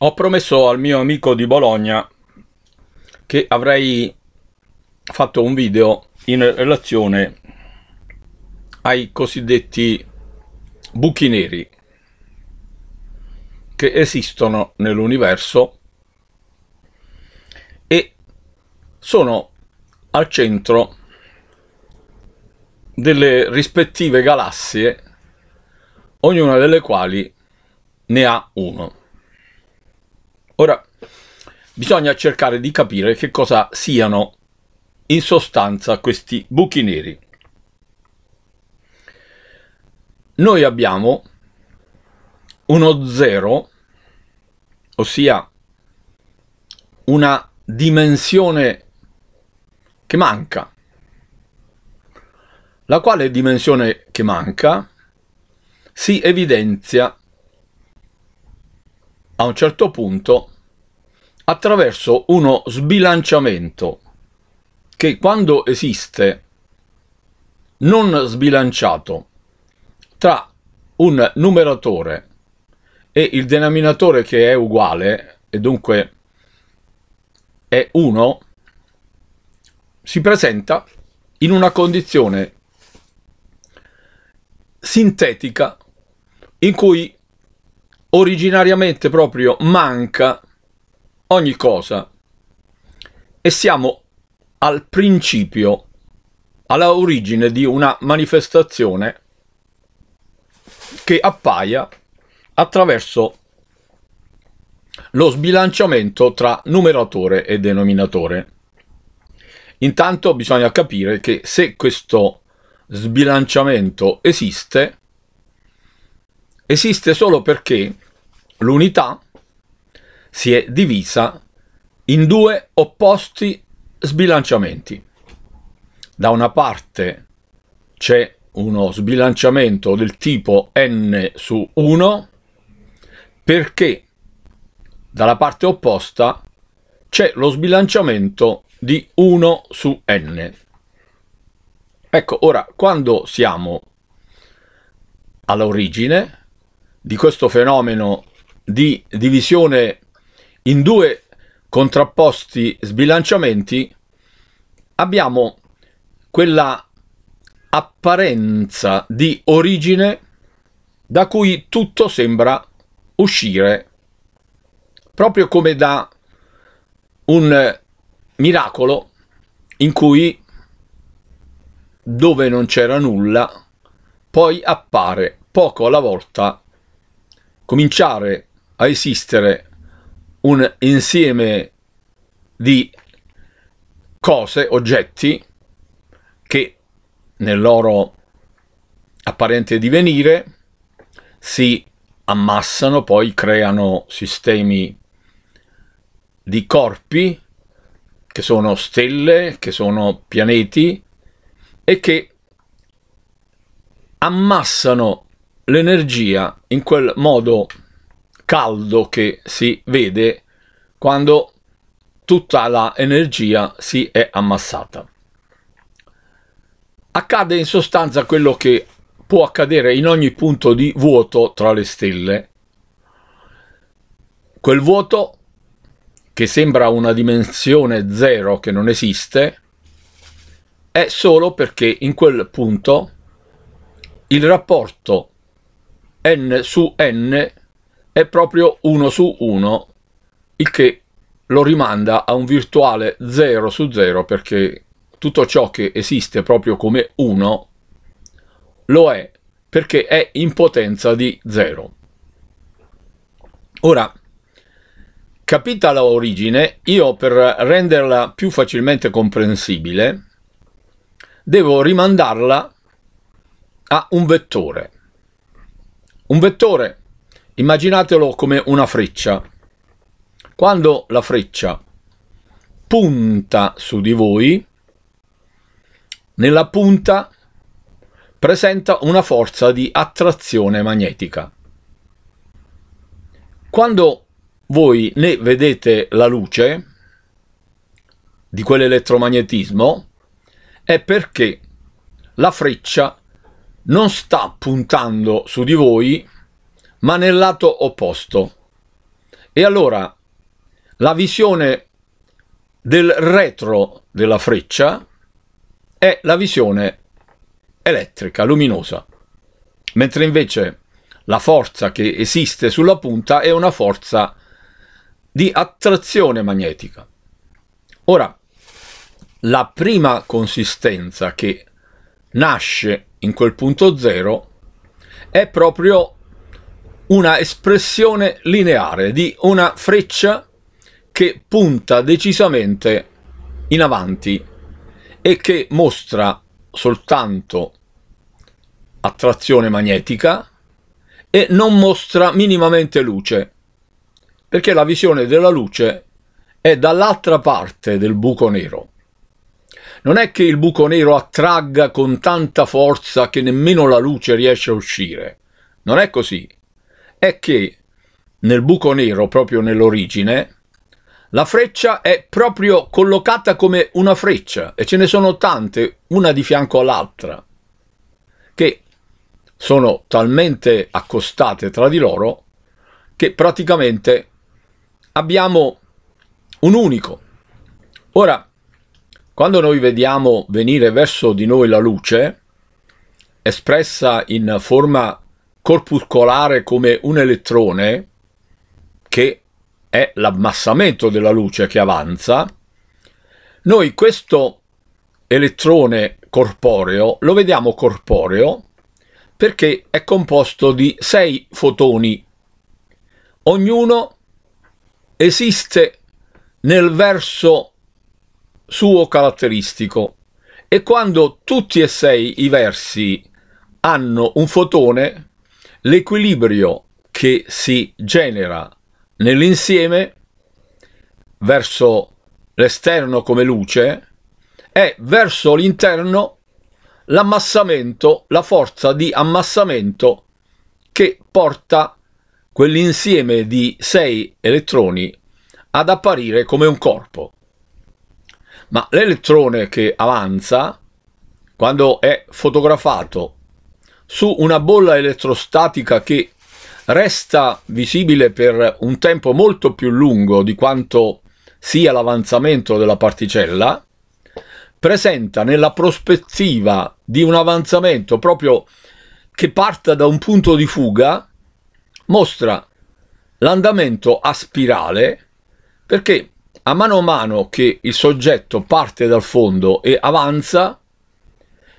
ho promesso al mio amico di Bologna che avrei fatto un video in relazione ai cosiddetti buchi neri che esistono nell'universo e sono al centro delle rispettive galassie, ognuna delle quali ne ha uno. Ora, bisogna cercare di capire che cosa siano in sostanza questi buchi neri. Noi abbiamo uno zero, ossia una dimensione che manca. La quale dimensione che manca si evidenzia a un certo punto attraverso uno sbilanciamento che quando esiste non sbilanciato tra un numeratore e il denominatore che è uguale e dunque è 1 si presenta in una condizione sintetica in cui Originariamente proprio manca ogni cosa e siamo al principio, alla origine di una manifestazione che appaia attraverso lo sbilanciamento tra numeratore e denominatore. Intanto bisogna capire che se questo sbilanciamento esiste, esiste solo perché l'unità si è divisa in due opposti sbilanciamenti. Da una parte c'è uno sbilanciamento del tipo n su 1 perché dalla parte opposta c'è lo sbilanciamento di 1 su n. Ecco, ora, quando siamo all'origine, di questo fenomeno di divisione in due contrapposti sbilanciamenti, abbiamo quella apparenza di origine da cui tutto sembra uscire, proprio come da un miracolo in cui dove non c'era nulla, poi appare poco alla volta cominciare a esistere un insieme di cose, oggetti che nel loro apparente divenire si ammassano, poi creano sistemi di corpi che sono stelle, che sono pianeti e che ammassano l'energia in quel modo caldo che si vede quando tutta l'energia si è ammassata. Accade in sostanza quello che può accadere in ogni punto di vuoto tra le stelle. Quel vuoto che sembra una dimensione zero che non esiste è solo perché in quel punto il rapporto n su n è proprio 1 su 1, il che lo rimanda a un virtuale 0 su 0 perché tutto ciò che esiste proprio come 1 lo è perché è in potenza di 0. Ora, capita l'origine, io per renderla più facilmente comprensibile devo rimandarla a un vettore. Un vettore, immaginatelo come una freccia. Quando la freccia punta su di voi, nella punta presenta una forza di attrazione magnetica. Quando voi ne vedete la luce di quell'elettromagnetismo è perché la freccia non sta puntando su di voi, ma nel lato opposto. E allora la visione del retro della freccia è la visione elettrica, luminosa, mentre invece la forza che esiste sulla punta è una forza di attrazione magnetica. Ora, la prima consistenza che nasce in quel punto zero è proprio una espressione lineare di una freccia che punta decisamente in avanti e che mostra soltanto attrazione magnetica e non mostra minimamente luce perché la visione della luce è dall'altra parte del buco nero non è che il buco nero attragga con tanta forza che nemmeno la luce riesce a uscire. Non è così. È che nel buco nero, proprio nell'origine, la freccia è proprio collocata come una freccia e ce ne sono tante, una di fianco all'altra, che sono talmente accostate tra di loro che praticamente abbiamo un unico. Ora, quando noi vediamo venire verso di noi la luce, espressa in forma corpuscolare come un elettrone, che è l'ammassamento della luce che avanza, noi questo elettrone corporeo lo vediamo corporeo perché è composto di sei fotoni. Ognuno esiste nel verso suo caratteristico e quando tutti e sei i versi hanno un fotone, l'equilibrio che si genera nell'insieme verso l'esterno come luce è verso l'interno l'ammassamento, la forza di ammassamento che porta quell'insieme di sei elettroni ad apparire come un corpo ma l'elettrone che avanza, quando è fotografato su una bolla elettrostatica che resta visibile per un tempo molto più lungo di quanto sia l'avanzamento della particella, presenta nella prospettiva di un avanzamento proprio che parta da un punto di fuga, mostra l'andamento a spirale perché a mano a mano che il soggetto parte dal fondo e avanza,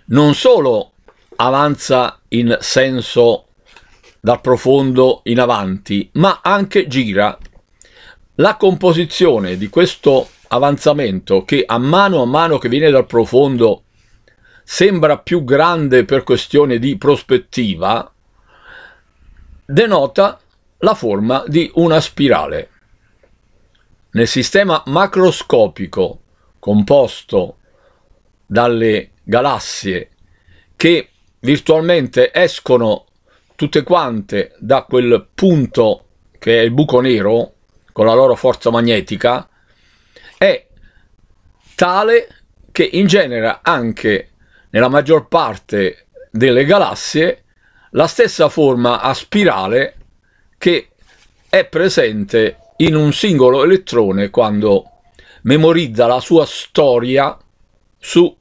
non solo avanza in senso dal profondo in avanti, ma anche gira. La composizione di questo avanzamento che a mano a mano che viene dal profondo sembra più grande per questione di prospettiva, denota la forma di una spirale nel sistema macroscopico composto dalle galassie che virtualmente escono tutte quante da quel punto che è il buco nero con la loro forza magnetica è tale che in genere anche nella maggior parte delle galassie la stessa forma a spirale che è presente in un singolo elettrone quando memorizza la sua storia su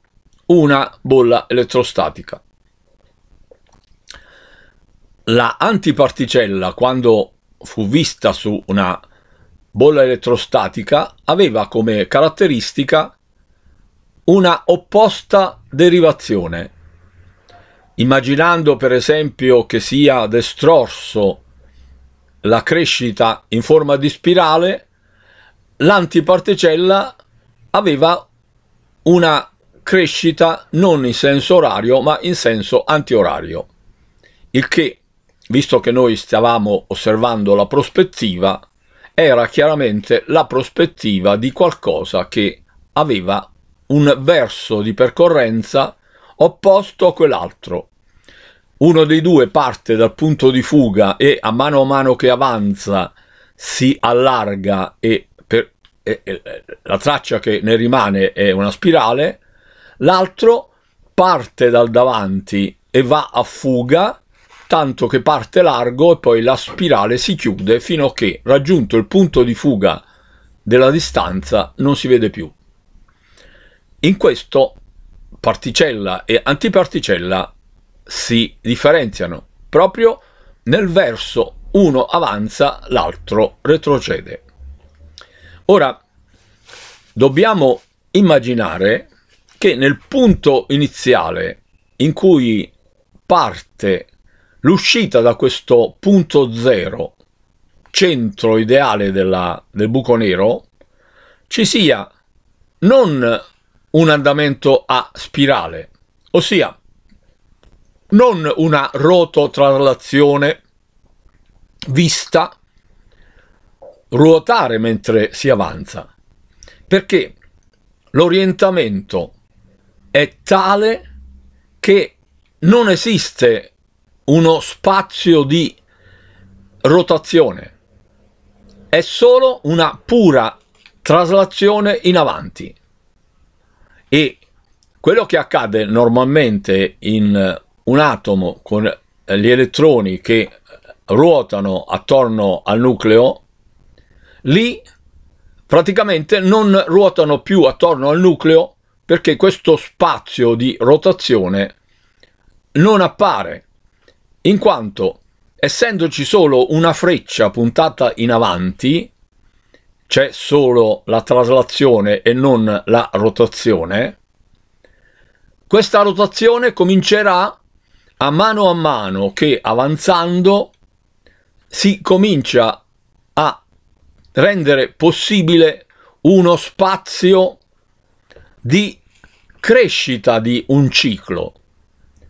una bolla elettrostatica. La antiparticella, quando fu vista su una bolla elettrostatica, aveva come caratteristica una opposta derivazione. Immaginando per esempio che sia destrorso la crescita in forma di spirale, l'antiparticella aveva una crescita non in senso orario ma in senso antiorario, il che, visto che noi stavamo osservando la prospettiva, era chiaramente la prospettiva di qualcosa che aveva un verso di percorrenza opposto a quell'altro, uno dei due parte dal punto di fuga e a mano a mano che avanza si allarga e, per, e, e la traccia che ne rimane è una spirale, l'altro parte dal davanti e va a fuga tanto che parte largo e poi la spirale si chiude fino a che raggiunto il punto di fuga della distanza non si vede più. In questo particella e antiparticella si differenziano proprio nel verso uno avanza, l'altro retrocede. Ora, dobbiamo immaginare che nel punto iniziale in cui parte l'uscita da questo punto zero, centro ideale della, del buco nero, ci sia non un andamento a spirale, ossia non una rototraslazione vista ruotare mentre si avanza, perché l'orientamento è tale che non esiste uno spazio di rotazione, è solo una pura traslazione in avanti. E quello che accade normalmente in un atomo con eh, gli elettroni che ruotano attorno al nucleo, lì praticamente non ruotano più attorno al nucleo perché questo spazio di rotazione non appare, in quanto essendoci solo una freccia puntata in avanti, c'è solo la traslazione e non la rotazione, questa rotazione comincerà a mano a mano che avanzando si comincia a rendere possibile uno spazio di crescita di un ciclo,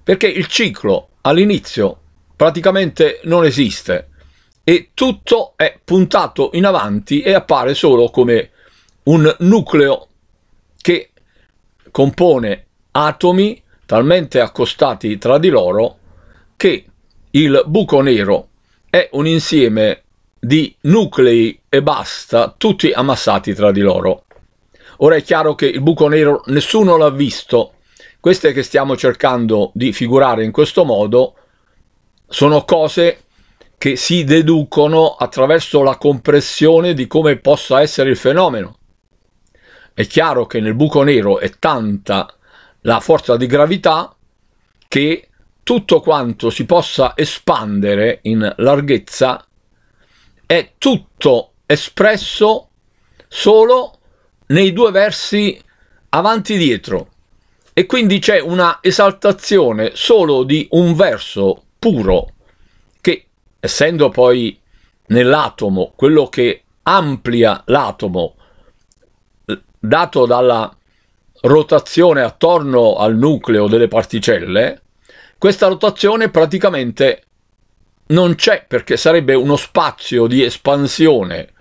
perché il ciclo all'inizio praticamente non esiste e tutto è puntato in avanti e appare solo come un nucleo che compone atomi talmente accostati tra di loro che il buco nero è un insieme di nuclei e basta tutti ammassati tra di loro. Ora è chiaro che il buco nero nessuno l'ha visto, queste che stiamo cercando di figurare in questo modo sono cose che si deducono attraverso la compressione di come possa essere il fenomeno. È chiaro che nel buco nero è tanta la forza di gravità che tutto quanto si possa espandere in larghezza è tutto espresso solo nei due versi avanti e dietro e quindi c'è una esaltazione solo di un verso puro che essendo poi nell'atomo quello che amplia l'atomo dato dalla rotazione attorno al nucleo delle particelle, questa rotazione praticamente non c'è perché sarebbe uno spazio di espansione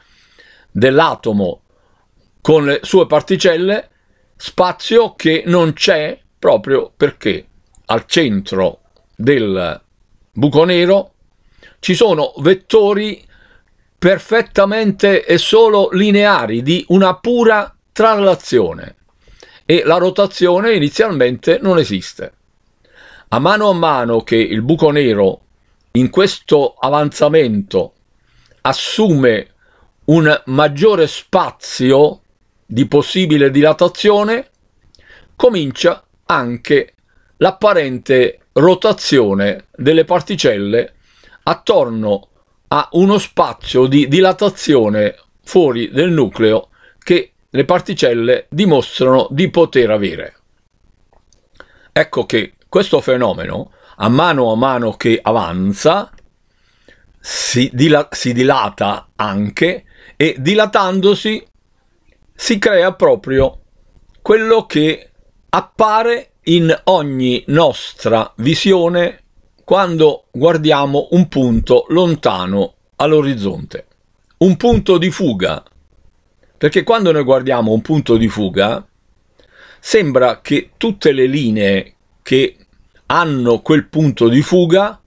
dell'atomo con le sue particelle, spazio che non c'è proprio perché al centro del buco nero ci sono vettori perfettamente e solo lineari di una pura trarlazione e la rotazione inizialmente non esiste. A mano a mano che il buco nero in questo avanzamento assume un maggiore spazio di possibile dilatazione, comincia anche l'apparente rotazione delle particelle attorno a uno spazio di dilatazione fuori del nucleo le particelle dimostrano di poter avere. Ecco che questo fenomeno, a mano a mano che avanza, si, dila si dilata anche e dilatandosi si crea proprio quello che appare in ogni nostra visione quando guardiamo un punto lontano all'orizzonte, un punto di fuga perché quando noi guardiamo un punto di fuga, sembra che tutte le linee che hanno quel punto di fuga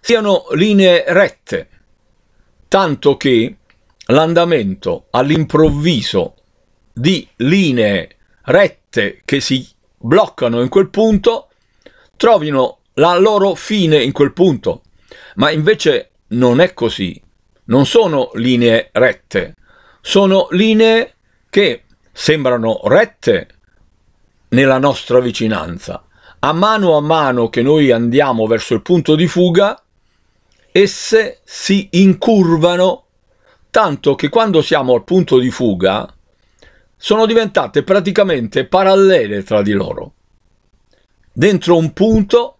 siano linee rette, tanto che l'andamento all'improvviso di linee rette che si bloccano in quel punto trovino la loro fine in quel punto. Ma invece non è così, non sono linee rette, sono linee che sembrano rette nella nostra vicinanza. A mano a mano che noi andiamo verso il punto di fuga, esse si incurvano tanto che quando siamo al punto di fuga sono diventate praticamente parallele tra di loro. Dentro un punto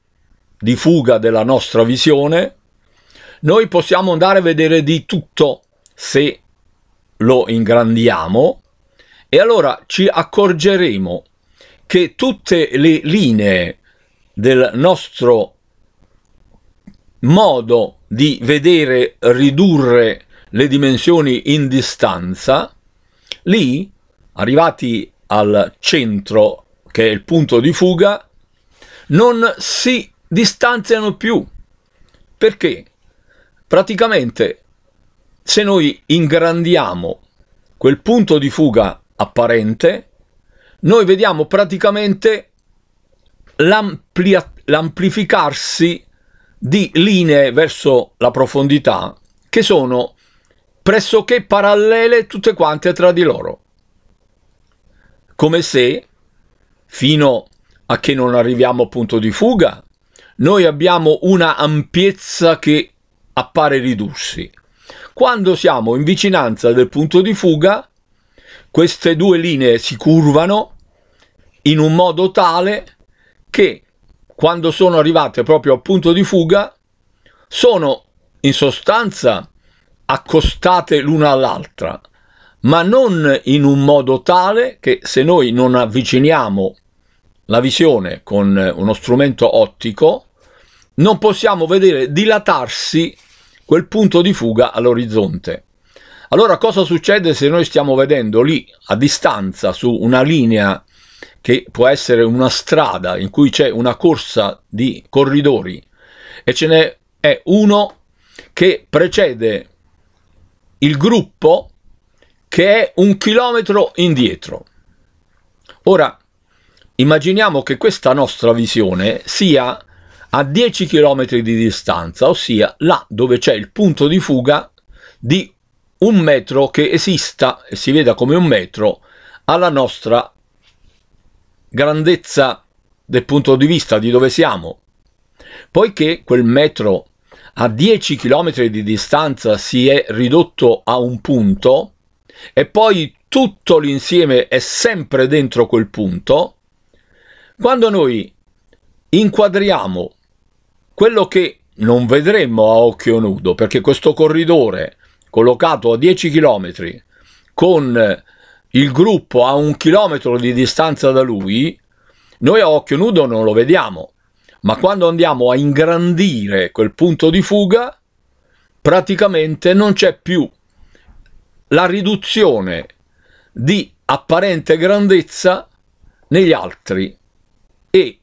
di fuga della nostra visione, noi possiamo andare a vedere di tutto se lo ingrandiamo e allora ci accorgeremo che tutte le linee del nostro modo di vedere ridurre le dimensioni in distanza, lì, arrivati al centro, che è il punto di fuga, non si distanziano più, perché praticamente se noi ingrandiamo quel punto di fuga apparente, noi vediamo praticamente l'amplificarsi di linee verso la profondità che sono pressoché parallele tutte quante tra di loro, come se fino a che non arriviamo a punto di fuga, noi abbiamo una ampiezza che appare ridursi. Quando siamo in vicinanza del punto di fuga, queste due linee si curvano in un modo tale che quando sono arrivate proprio al punto di fuga, sono in sostanza accostate l'una all'altra, ma non in un modo tale che se noi non avviciniamo la visione con uno strumento ottico, non possiamo vedere dilatarsi quel punto di fuga all'orizzonte. Allora cosa succede se noi stiamo vedendo lì a distanza su una linea che può essere una strada in cui c'è una corsa di corridori e ce n'è uno che precede il gruppo che è un chilometro indietro. Ora, immaginiamo che questa nostra visione sia a 10 km di distanza, ossia là dove c'è il punto di fuga di un metro che esista e si veda come un metro alla nostra grandezza del punto di vista di dove siamo. Poiché quel metro a 10 km di distanza si è ridotto a un punto e poi tutto l'insieme è sempre dentro quel punto, quando noi inquadriamo quello che non vedremmo a occhio nudo, perché questo corridore collocato a 10 km con il gruppo a un chilometro di distanza da lui, noi a occhio nudo non lo vediamo, ma quando andiamo a ingrandire quel punto di fuga, praticamente non c'è più la riduzione di apparente grandezza negli altri e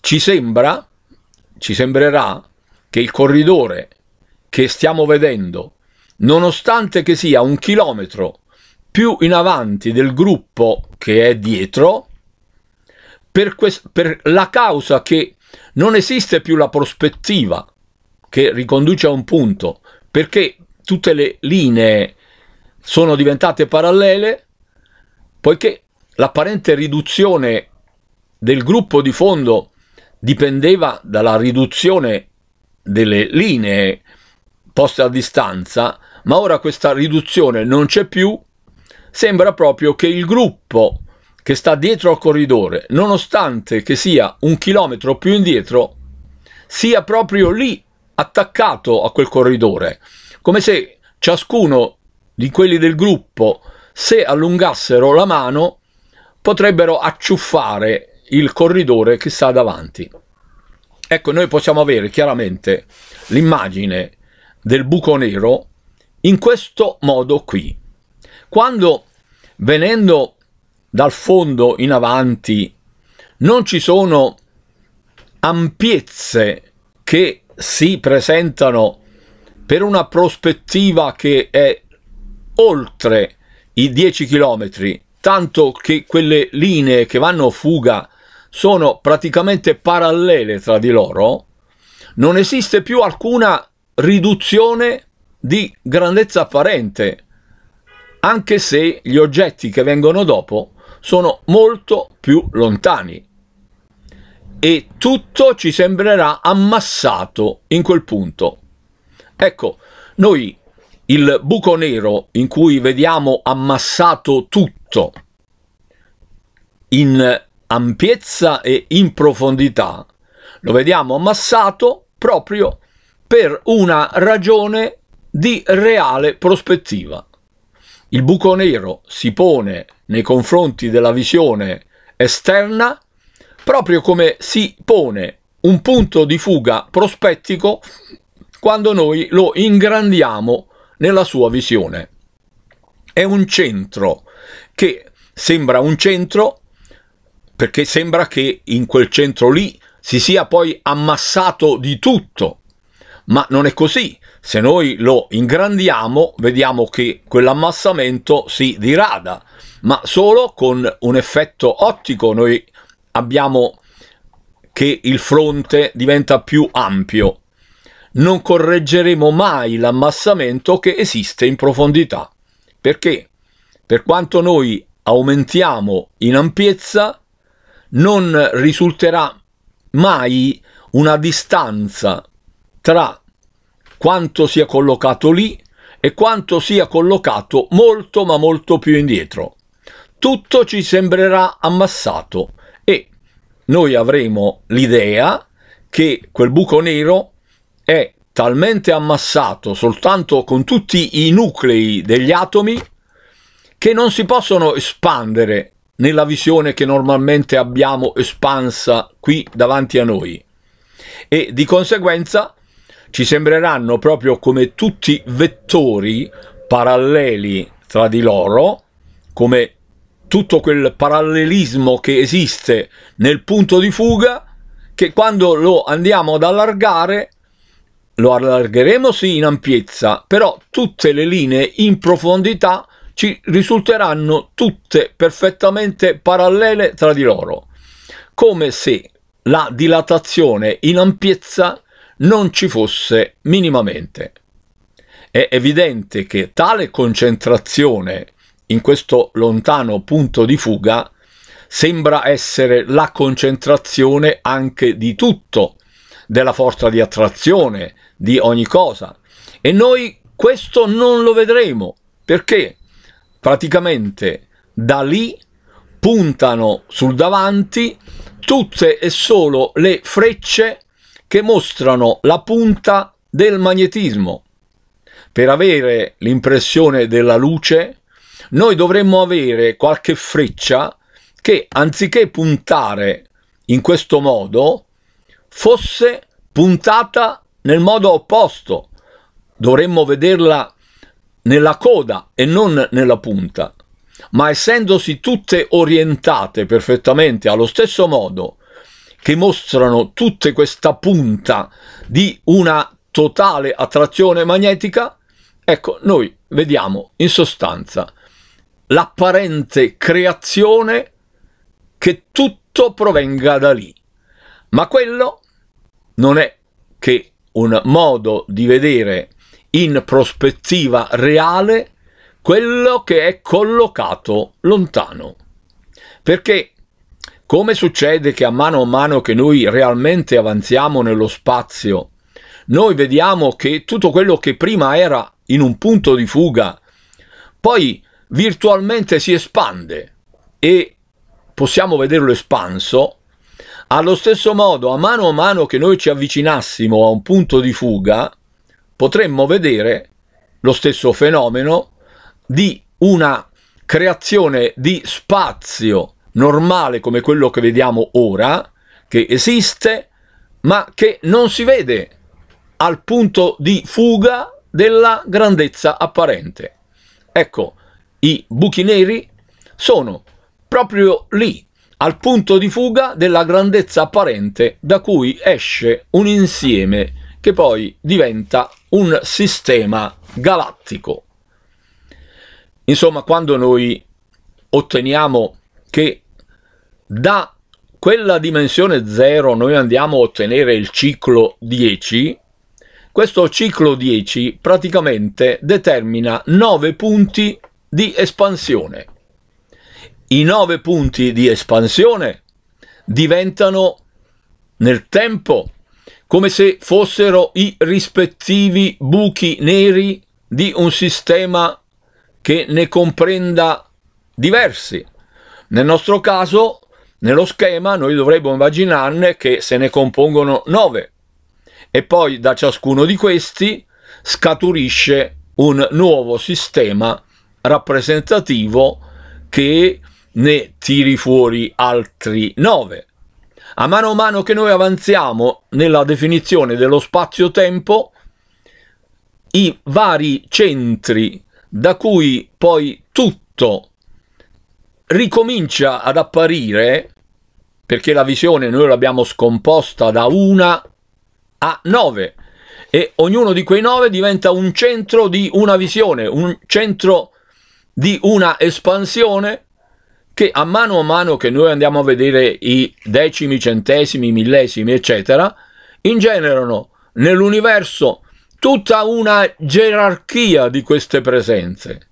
ci sembra ci sembrerà che il corridore che stiamo vedendo, nonostante che sia un chilometro più in avanti del gruppo che è dietro, per, per la causa che non esiste più la prospettiva che riconduce a un punto, perché tutte le linee sono diventate parallele, poiché l'apparente riduzione del gruppo di fondo dipendeva dalla riduzione delle linee poste a distanza, ma ora questa riduzione non c'è più, sembra proprio che il gruppo che sta dietro al corridore, nonostante che sia un chilometro più indietro, sia proprio lì attaccato a quel corridore, come se ciascuno di quelli del gruppo, se allungassero la mano, potrebbero acciuffare il corridore che sta davanti. Ecco, noi possiamo avere chiaramente l'immagine del buco nero in questo modo qui. Quando venendo dal fondo in avanti non ci sono ampiezze che si presentano per una prospettiva che è oltre i 10 km, tanto che quelle linee che vanno a fuga sono praticamente parallele tra di loro, non esiste più alcuna riduzione di grandezza apparente, anche se gli oggetti che vengono dopo sono molto più lontani e tutto ci sembrerà ammassato in quel punto. Ecco, noi il buco nero in cui vediamo ammassato tutto in ampiezza e in profondità, lo vediamo ammassato proprio per una ragione di reale prospettiva. Il buco nero si pone nei confronti della visione esterna proprio come si pone un punto di fuga prospettico quando noi lo ingrandiamo nella sua visione. È un centro che sembra un centro perché sembra che in quel centro lì si sia poi ammassato di tutto, ma non è così. Se noi lo ingrandiamo, vediamo che quell'ammassamento si dirada, ma solo con un effetto ottico noi abbiamo che il fronte diventa più ampio. Non correggeremo mai l'ammassamento che esiste in profondità, perché per quanto noi aumentiamo in ampiezza, non risulterà mai una distanza tra quanto sia collocato lì e quanto sia collocato molto ma molto più indietro. Tutto ci sembrerà ammassato e noi avremo l'idea che quel buco nero è talmente ammassato soltanto con tutti i nuclei degli atomi che non si possono espandere nella visione che normalmente abbiamo espansa qui davanti a noi e di conseguenza ci sembreranno proprio come tutti vettori paralleli tra di loro, come tutto quel parallelismo che esiste nel punto di fuga, che quando lo andiamo ad allargare, lo allargheremo sì in ampiezza, però tutte le linee in profondità ci risulteranno tutte perfettamente parallele tra di loro, come se la dilatazione in ampiezza non ci fosse minimamente. È evidente che tale concentrazione in questo lontano punto di fuga sembra essere la concentrazione anche di tutto, della forza di attrazione, di ogni cosa. E noi questo non lo vedremo perché praticamente da lì puntano sul davanti tutte e solo le frecce che mostrano la punta del magnetismo. Per avere l'impressione della luce, noi dovremmo avere qualche freccia che, anziché puntare in questo modo, fosse puntata nel modo opposto. Dovremmo vederla nella coda e non nella punta, ma essendosi tutte orientate perfettamente allo stesso modo, che mostrano tutte questa punta di una totale attrazione magnetica, ecco, noi vediamo in sostanza l'apparente creazione che tutto provenga da lì. Ma quello non è che un modo di vedere in prospettiva reale quello che è collocato lontano. Perché come succede che a mano a mano che noi realmente avanziamo nello spazio, noi vediamo che tutto quello che prima era in un punto di fuga, poi virtualmente si espande e possiamo vederlo espanso, allo stesso modo a mano a mano che noi ci avvicinassimo a un punto di fuga, potremmo vedere lo stesso fenomeno di una creazione di spazio normale come quello che vediamo ora, che esiste, ma che non si vede al punto di fuga della grandezza apparente. Ecco, i buchi neri sono proprio lì, al punto di fuga della grandezza apparente da cui esce un insieme che poi diventa un sistema galattico. Insomma, quando noi otteniamo che da quella dimensione 0 noi andiamo a ottenere il ciclo 10, questo ciclo 10 praticamente determina 9 punti di espansione. I 9 punti di espansione diventano nel tempo come se fossero i rispettivi buchi neri di un sistema che ne comprenda diversi. Nel nostro caso, nello schema, noi dovremmo immaginarne che se ne compongono nove e poi da ciascuno di questi scaturisce un nuovo sistema rappresentativo che ne tiri fuori altri nove. A mano a mano che noi avanziamo nella definizione dello spazio-tempo, i vari centri da cui poi tutto ricomincia ad apparire, perché la visione noi l'abbiamo scomposta da una a nove, e ognuno di quei nove diventa un centro di una visione, un centro di una espansione che a mano a mano che noi andiamo a vedere i decimi, centesimi, millesimi, eccetera, ingenerano nell'universo tutta una gerarchia di queste presenze.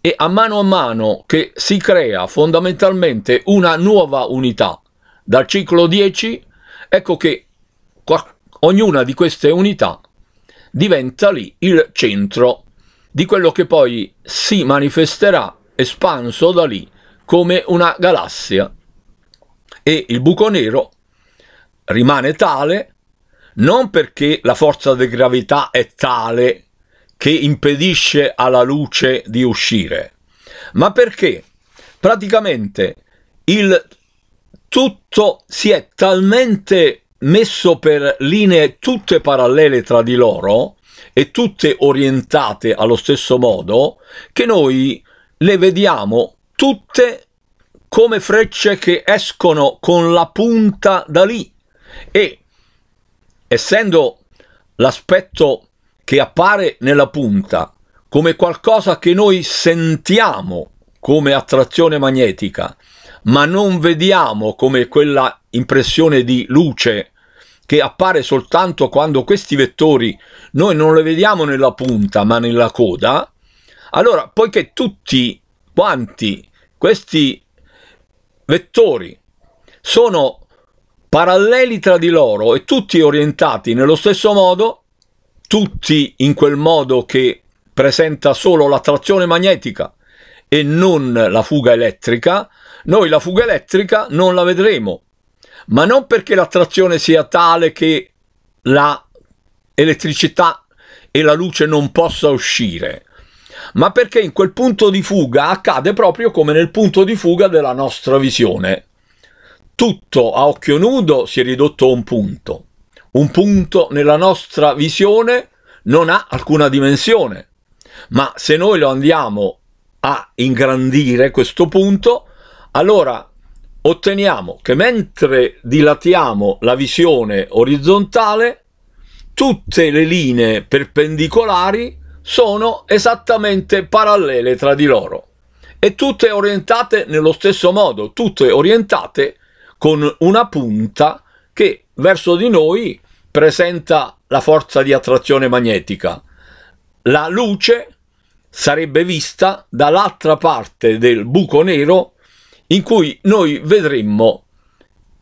E a mano a mano che si crea fondamentalmente una nuova unità dal ciclo 10, ecco che ognuna di queste unità diventa lì il centro di quello che poi si manifesterà espanso da lì come una galassia e il buco nero rimane tale non perché la forza di gravità è tale che impedisce alla luce di uscire, ma perché praticamente il tutto si è talmente messo per linee tutte parallele tra di loro e tutte orientate allo stesso modo che noi le vediamo tutte come frecce che escono con la punta da lì e essendo l'aspetto che appare nella punta come qualcosa che noi sentiamo come attrazione magnetica, ma non vediamo come quella impressione di luce che appare soltanto quando questi vettori noi non le vediamo nella punta ma nella coda, allora poiché tutti quanti questi vettori sono paralleli tra di loro e tutti orientati nello stesso modo, tutti in quel modo che presenta solo l'attrazione magnetica e non la fuga elettrica, noi la fuga elettrica non la vedremo, ma non perché l'attrazione sia tale che la elettricità e la luce non possa uscire, ma perché in quel punto di fuga accade proprio come nel punto di fuga della nostra visione. Tutto a occhio nudo si è ridotto a un punto. Un punto nella nostra visione non ha alcuna dimensione, ma se noi lo andiamo a ingrandire questo punto, allora otteniamo che mentre dilatiamo la visione orizzontale, tutte le linee perpendicolari sono esattamente parallele tra di loro e tutte orientate nello stesso modo, tutte orientate con una punta che verso di noi presenta la forza di attrazione magnetica. La luce sarebbe vista dall'altra parte del buco nero in cui noi vedremmo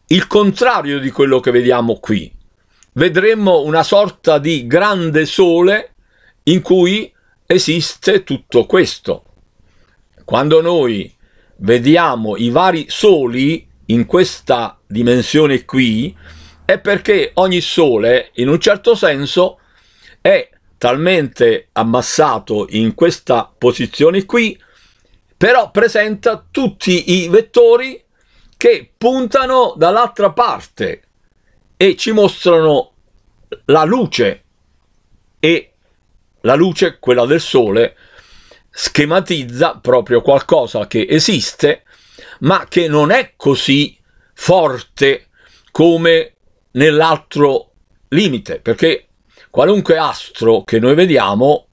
il contrario di quello che vediamo qui. Vedremmo una sorta di grande sole in cui esiste tutto questo. Quando noi vediamo i vari soli in questa dimensione qui, è perché ogni sole, in un certo senso, è talmente ammassato in questa posizione qui, però presenta tutti i vettori che puntano dall'altra parte e ci mostrano la luce e la luce, quella del sole, schematizza proprio qualcosa che esiste, ma che non è così forte come nell'altro limite, perché qualunque astro che noi vediamo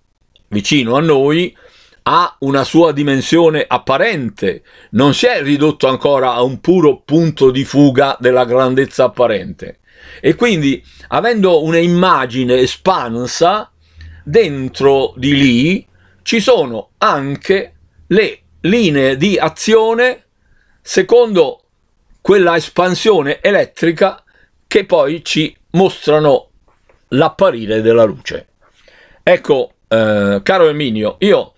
vicino a noi ha una sua dimensione apparente, non si è ridotto ancora a un puro punto di fuga della grandezza apparente. E quindi, avendo un'immagine espansa, dentro di lì ci sono anche le linee di azione secondo quella espansione elettrica che poi ci mostrano l'apparire della luce. Ecco, eh, caro Emilio, io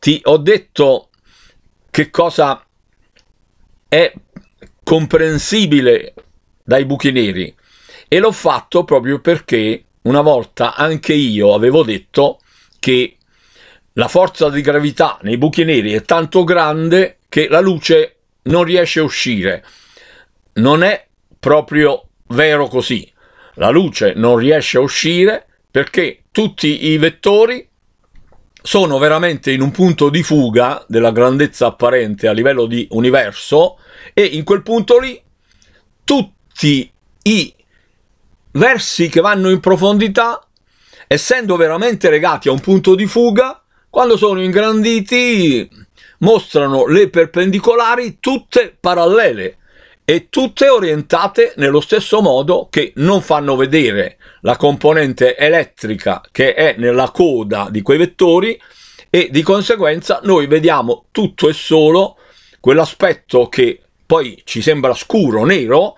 ti ho detto che cosa è comprensibile dai buchi neri e l'ho fatto proprio perché una volta anche io avevo detto che la forza di gravità nei buchi neri è tanto grande che la luce non riesce a uscire. Non è proprio vero così. La luce non riesce a uscire perché tutti i vettori sono veramente in un punto di fuga della grandezza apparente a livello di universo e in quel punto lì tutti i versi che vanno in profondità, essendo veramente legati a un punto di fuga, quando sono ingranditi mostrano le perpendicolari tutte parallele e tutte orientate nello stesso modo che non fanno vedere la componente elettrica che è nella coda di quei vettori e di conseguenza noi vediamo tutto e solo quell'aspetto che poi ci sembra scuro, nero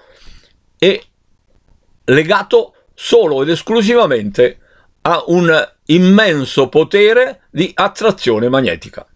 e legato solo ed esclusivamente a un immenso potere di attrazione magnetica.